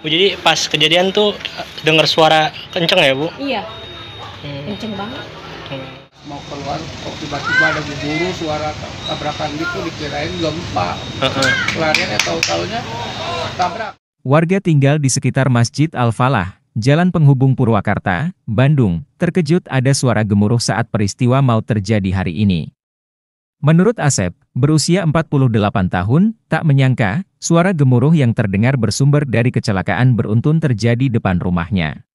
Bu jadi pas kejadian tuh eh, dengar suara kenceng ya bu? Iya. Hmm. Kenceng banget. Hmm. Mau keluar kok tiba-tiba ada guru suara tabrakan gitu dikirain gempa. Heeh. uh-uh. tahu taunya tabrak. Warga tinggal di sekitar Masjid Al Falah, Jalan Penghubung Purwakarta, Bandung, terkejut ada suara gemuruh saat peristiwa mau terjadi hari ini. Menurut Asep, berusia 48 tahun, tak menyangka, suara gemuruh yang terdengar bersumber dari kecelakaan beruntun terjadi depan rumahnya.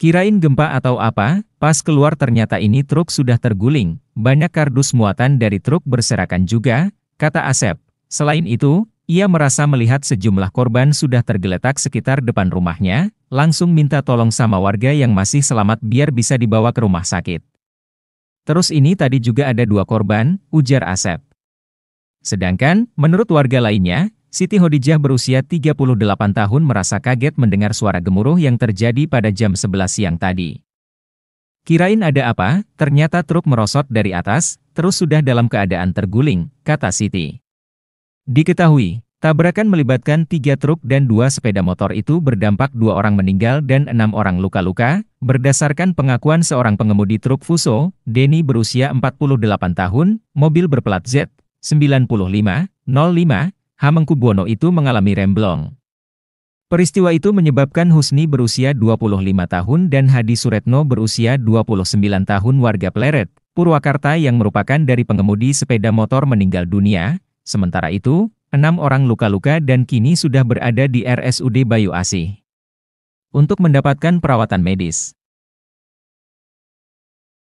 Kirain gempa atau apa, pas keluar ternyata ini truk sudah terguling, banyak kardus muatan dari truk berserakan juga, kata Asep. Selain itu, ia merasa melihat sejumlah korban sudah tergeletak sekitar depan rumahnya, langsung minta tolong sama warga yang masih selamat biar bisa dibawa ke rumah sakit. Terus ini tadi juga ada dua korban, ujar Asep. Sedangkan, menurut warga lainnya, Siti Hodijah berusia 38 tahun merasa kaget mendengar suara gemuruh yang terjadi pada jam 11 siang tadi. Kirain ada apa, ternyata truk merosot dari atas, terus sudah dalam keadaan terguling, kata Siti. Diketahui, Tabrakan melibatkan tiga truk dan dua sepeda motor itu berdampak dua orang meninggal dan enam orang luka-luka, berdasarkan pengakuan seorang pengemudi truk Fuso, Denny berusia 48 tahun, mobil berplat Z, 95, 05, Hamengkubuwono itu mengalami remblong. Peristiwa itu menyebabkan Husni berusia 25 tahun dan Hadi Suretno berusia 29 tahun warga Pleret, Purwakarta yang merupakan dari pengemudi sepeda motor meninggal dunia. Sementara itu, Enam orang luka-luka dan kini sudah berada di RSUD Bayu Asih. Untuk mendapatkan perawatan medis,